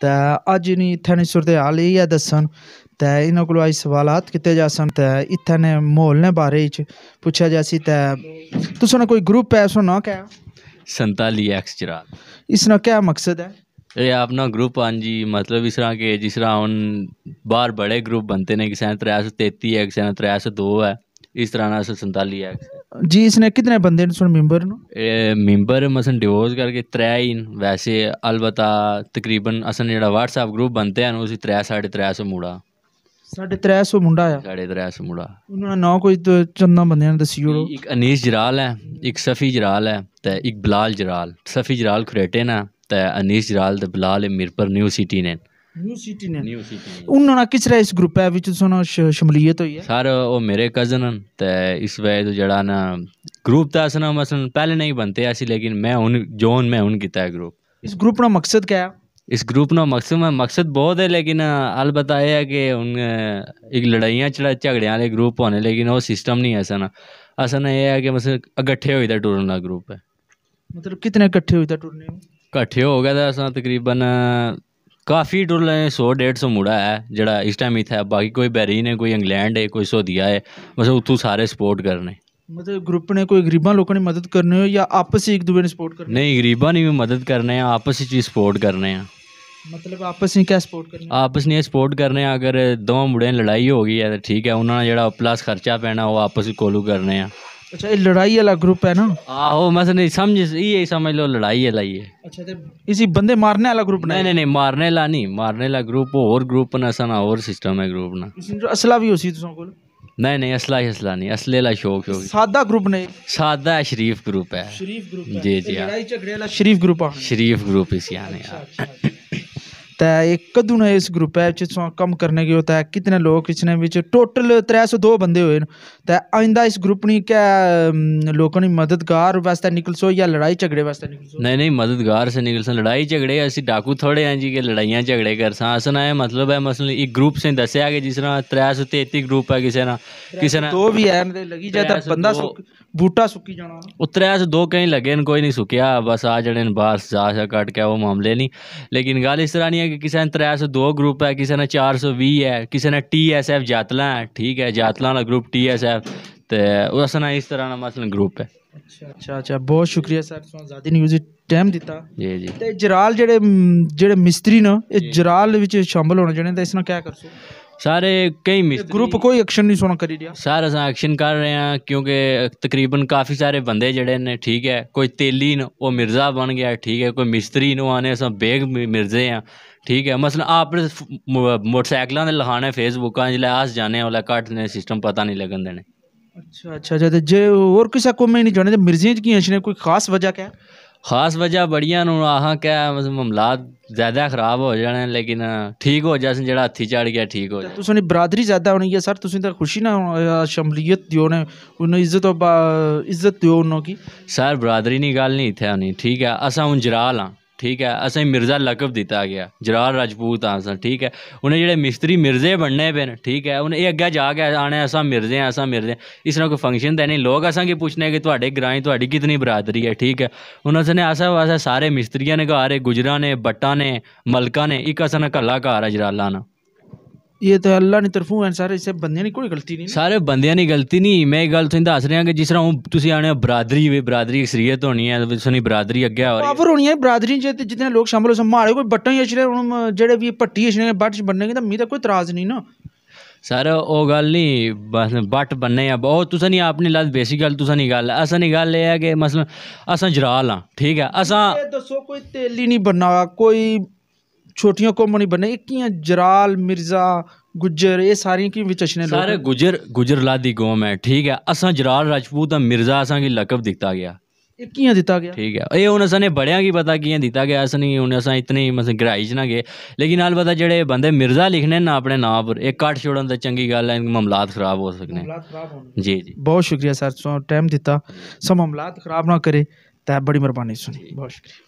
ਤਾਂ ਅੱਜ ਨਹੀਂ ਇੱਥੇ ਨੇ ਸੁਰਤੇ ਹਾਲ ਇਹ ਹੈ ਦੱਸਣ ਤਾਂ ਇਹਨਾਂ ਕੋਲ ਆਈ ਸਵਾਲਾਤ ਕਿਤੇ ਜਾ ਸਨ ਤਾਂ ਇੱਥੇ ਨੇ ਮਾਹੌਲ ਨੇ ਬਾਰੇ ਵਿੱਚ ਪੁੱਛਿਆ ਜਾ ਸੀ ਤਾਂ ਤੁਸੀਂ ਕੋਈ ਗਰੁੱਪ ਹੈ ਸੋ ਨਾ ਕਹਿ ਸੰਤਾਲੀ ਐਕਸ ਚਰਾ ਇਸ ਨਾ ਕੀ ਮਕਸਦ ਹੈ ਇਹ ਆਪਣਾ ਗਰੁੱਪ ਆਂ ਜੀ ਮਤਲਬ ਇਸ ਤਰ੍ਹਾਂ ਕਿ ਜਿਸ ਤਰ੍ਹਾਂ ਹੁਣ ਬਾਹਰ ਬੜੇ ਗਰੁੱਪ ਬਣਤੇ ਨੇ ਕਿਸੇ 333 ਐਕਸ ਨਾ 332 ਹੈ ਇਸ ਤਰ੍ਹਾਂ ਨਾਲ 47 ਐਕਸ ਜੀ ਇਸ ਨੇ ਕਿੰਨੇ ਬੰਦੇ ਨੂੰ ਸੁਣ ਮੈਂਬਰ ਨੂੰ ਮੈਂਬਰ ਮਸਨ ਡਿਵੋਰਸ ਕਰਕੇ ਤਰੇ ਹੀ ਵੈਸੇ ਅਲਬਤਾ ਤਕਰੀਬਨ ਅਸਨ ਜਿਹੜਾ WhatsApp ਗਰੁੱਪ ਬੰਦੇ ਆ ਨੂੰ ਅਸੀਂ ਤਰੇ 350 ਮੁੰਡਾ ਸਾਡੇ 300 ਮੁੰਡਾ ਆ ਸਾਡੇ 300 ਮੁੰਡਾ ਨਾ ਕੋਈ ਚੰਨਾ ਬੰਦਿਆਂ ਨੇ ਦੱਸੀ ਦੱਸਿਓ ਇੱਕ ਅਨੀਸ ਜਰਾਲ ਹੈ ਇੱਕ ਸਫੀ ਜਰਾਲ ਹੈ ਤੇ ਇੱਕ ਬਲਾਲ ਜਰਾਲ ਸਫੀ ਜਰਾਲ ਖਰੇਟੇ ਨਾ ਤੇ ਅਨੀਸ ਜਰਾਲ ਤੇ ਬਲਾਲ ਮਿਰਪਰ ਨਿਊ ਸਿਟੀ ਨੇ ਨਿਊ ਸਿਟੀ ਨੇ ग्रुप था बनते ऐसी लेकिन मैं ग्रुप ना मकसद क्या है इस ग्रुप ना मकसद बहुत है लेकिन अलबत् यह है कि उन झगड़े ग्रुप होने लेकिन सिस्टम नहीं है असन असन यह है कि मतलब इकट्ठे होई टूरन का ग्रुप है मतलब कितने इकट्ठे हुई टूरने इकट्ठे हो गए था असा तकरीबन काफ़ी डॉलर सौ डेढ़ सौ मुड़ा है जेह्ड़ा इस टाइम इत्थै बाकी कोई बैरीन है कोई इंग्लैंड है कोई सऊदिया है बस उतु सारे सपोर्ट करने मतलब ग्रुप ने कोई गरीबा लोगों ने मदद करने हो या आपस ही एक दूसरे ने सपोर्ट करने नहीं गरीबा ने भी मदद करने हैं आपस ही सपोर्ट करने हैं मतलब आपस में क्या सपोर्ट करने आपस में सपोर्ट करने अगर दो मुड़े लड़ाई हो गई है तो ठीक है उन्होंने जो प्लस खर्चा पैना वो आपस ही कोलू करने हैं अच्छा ये लड़ाई वाला ग्रुप है ना आहो मैं तो नहीं समझ ये समझ लो लड़ाई वाला ये अच्छा तो इसी बंदे मारने वाला ग्रुप नहीं नहीं नहीं मारने वाला नहीं मारने वाला ग्रुप और ग्रुप ना सा ना और सिस्टम है ग्रुप ना असला भी होसी तुसा कोल नहीं नहीं असला ही असला नहीं असले ला शौक शौक सादा ग्रुप ने सादा है शरीफ ग्रुप है शरीफ ग्रुप जी जी तो हाँ। लड़ाई झगड़े वाला शरीफ ग्रुप है शरीफ ग्रुप इसी आने तय एक कदू ने इस ग्रुप है कम करने के होता है कितने लोग इसने विच टोटल त्रै सौ दो बंदे हुए तो आइंदा इस ग्रुप ने क्या लोगों ने मददगार वास्ते निकल सो या लड़ाई झगड़े वास्ते निकल सो नहीं नहीं मददगार से निकल सो लड़ाई झगड़े असी डाकू थोड़े हैं जी के लड़ाइयाँ झगड़े कर सा असना है मतलब है मसलन एक ग्रुप से दसया कि जिस तरह त्रै सौ तेती ग्रुप है किसी ना किसी ना दो भी है लगी जाता बंदा बूटा सुक्की जाना उतरे अस दो कहीं लगे न कोई नहीं सुक्या बस आ जड़े बाहर जा कट के वो मामले नहीं लेकिन गल इस तरह नहीं है ਕਿ ਕਿਸੇ ਨੇ 302 ਗਰੁੱਪ ਹੈ ਕਿਸੇ ਨੇ 420 ਹੈ ਕਿਸੇ ਨੇ ਟੀਐਸਐਫ ਜਾਤਲਾ ਹੈ ਠੀਕ ਹੈ ਜਾਤਲਾ ਦਾ ਗਰੁੱਪ ਟੀਐਸਐਫ ਤੇ ਉਸ ਨਾਲ ਇਸ ਤਰ੍ਹਾਂ ਦਾ ਮਸਲਨ ਗਰੁੱਪ ਹੈ ਅੱਛਾ ਅੱਛਾ ਅੱਛਾ ਬਹੁਤ ਸ਼ੁਕਰੀਆ ਸਰ ਤੁਹਾਨੂੰ ਜ਼ਿਆਦਾ ਨਿਊਜ਼ ਟਾਈਮ ਦਿੱਤਾ ਜੀ ਜੀ ਤੇ ਜਰਾਲ ਜਿਹੜੇ ਜਿਹੜੇ ਮਿਸਤਰੀ ਨੇ ਇਹ ਜਰਾਲ ਵਿੱਚ ਸ਼ਾਮਲ ਹੋਣਾ ਚਾਹੁੰਦੇ ਤਾਂ ਇਸ ਨਾਲ ਕੀ ਕਰ ਸਕਦੇ सारे कई मिस ग्रुप कोई एक्शन नहीं सोना करी रिया सारा अस एक्शन कर रहे हैं क्योंकि तकरीबन काफ़ी सारे बंदे जड़े ने ठीक है कोई तेली न वो मिर्ज़ा बन गया ठीक है कोई मिस्त्री न आने अस बेग मिर्जे हैं ठीक है मसलन आपने मोटरसाइकिलों ने लखाने फेसबुक जिसलै अस जाने उसलै घट्ट सिस्टम पता नहीं लगन देने अच्छा अच्छा, अच्छा जे और किसा को मैं नहीं जाने मिर्जियाँ की कोई खास वजह क्या है खास वजह बड़िया न क्या ज्यादा खराब हो जाने लेकिन ठीक हो जाए जो हाथी चढ़ गया ठीक हो जाए बरादरी ज्यादा होनी है सर तुम तो खुशी ना शमूलियत दियो ने इज्जत इज्जत दियो उन्होंने की सर बरादरी नहीं गल नहीं इत्थै ठीक है असा हून जराल हाँ ठीक है असें मिर्जा लकब दिता गया जरार राजपूत हाँ अस ठीक है उन्हें जेह्ड़े मिस्त्री मिर्जे बनने पे न ठीक है उन्हें अगर अग्गें आने असा मिर्जे असा असां मिर्जे इस तरह कोई फंक्शन नहीं लोग असा की पूछने कि थोड़े ग्राएं थोड़ी कितनी बरादरी है ठीक है हूँ असने आसा पासै सारे मिस्त्रियों ने घर ने बट्टा ने मलका ने एक असा असें कला घर है जराला ना ਇਹ ਤਾਂ ਅੱਲਾ ਦੀ ਤਰਫੋਂ ਹੈ ਸਾਰੇ ਸੇ ਬੰਦਿਆਂ ਦੀ ਕੋਈ ਗਲਤੀ ਨਹੀਂ ਸਾਰੇ ਬੰਦਿਆਂ ਦੀ ਗਲਤੀ ਨਹੀਂ ਮੈਂ ਇਹ ਗੱਲ ਤੁਹਾਨੂੰ ਦੱਸ ਰਿਹਾ ਕਿ ਜਿਸ ਤਰ੍ਹਾਂ ਤੁਸੀਂ ਆਣੇ ਬਰਾਦਰੀ ਵੇ ਬਰਾਦਰੀ ਅਕਸਰੀਅਤ ਹੋਣੀ ਹੈ ਨਹੀਂ ਬਰਾਦਰੀ ਅੱਗੇ ਆ ਰਹੀ ਹੈ ਪਾਵਰ ਹੋਣੀ ਹੈ ਬਰਾਦਰੀ ਜੇ ਜਿੰਨੇ ਲੋਕ ਸ਼ਾਮਲ ਹੋ ਸਮਾਰੇ ਕੋਈ ਬੱਟਾਂ ਹੀ ਅਸ਼ਰੇ ਹੁਣ ਜਿਹੜੇ ਵੀ ਪੱਟੀ ਅਸ਼ਰੇ ਬੱਟ ਚ ਬੰਨਣਗੇ ਤਾਂ ਮੀ ਤਾਂ ਕੋਈ ਇਤਰਾਜ਼ ਨਹੀਂ ਨਾ ਸਰ ਉਹ ਗੱਲ ਨਹੀਂ ਬਸ ਬੱਟ ਬੰਨੇ ਆ ਬਹੁਤ ਤੁਸੀਂ ਨਹੀਂ ਆਪਣੀ ਲਾਜ਼ ਬੇਸਿਕ ਗੱਲ ਤੁਸੀਂ ਨਹੀਂ ਗੱਲ ਅਸਾਂ ਨਹੀਂ ਗੱਲ ਇਹ ਹੈ ਕਿ ਮਸਲਨ ਅਸਾਂ ਜਰਾਲ ਆ ਠੀਕ ਹੈ ਅਸਾਂ ਦੱਸੋ ਕੋਈ ਤੇਲੀ ਨਹੀਂ ਬੰਨਾ ਕੋਈ छोटिया कौमनी बने कियां जराल मिर्जा गुजर ये सारियां की विच सारे गुजर गुजर लादी कौम है ठीक है असा जराल राजपूत मिर्जा असा की लकब दिता गया गया ठीक है एह् पता कियां दित्ता गया अस नहीं हून असें मतलब च ना गए लेकिन अल पता जेह्ड़े मिर्जा लिखने ना अपने नांऽ पर छोड़न ते चंगी गल्ल मामलात खराब हो सकने जी जी बहुत शुक्रिया सर टाइम दिता सब मामलात खराब ना करे बड़ी मेहरबानी सुनी बहुत शुक्रिया